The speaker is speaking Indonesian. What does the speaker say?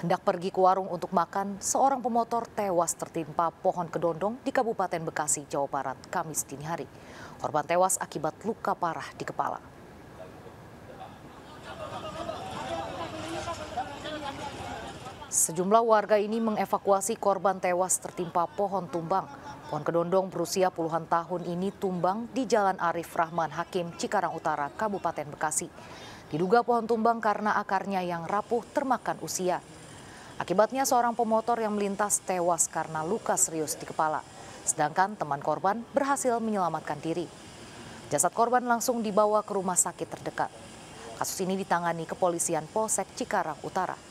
Hendak pergi ke warung untuk makan, seorang pemotor tewas tertimpa pohon kedondong di Kabupaten Bekasi, Jawa Barat, Kamis dini hari. Korban tewas akibat luka parah di kepala. Sejumlah warga ini mengevakuasi korban tewas tertimpa pohon tumbang. Pohon kedondong berusia puluhan tahun ini tumbang di Jalan Arif Rahman Hakim, Cikarang Utara, Kabupaten Bekasi. Diduga pohon tumbang karena akarnya yang rapuh termakan usia. Akibatnya seorang pemotor yang melintas tewas karena luka serius di kepala. Sedangkan teman korban berhasil menyelamatkan diri. Jasad korban langsung dibawa ke rumah sakit terdekat. Kasus ini ditangani kepolisian Polsek Cikarang Utara.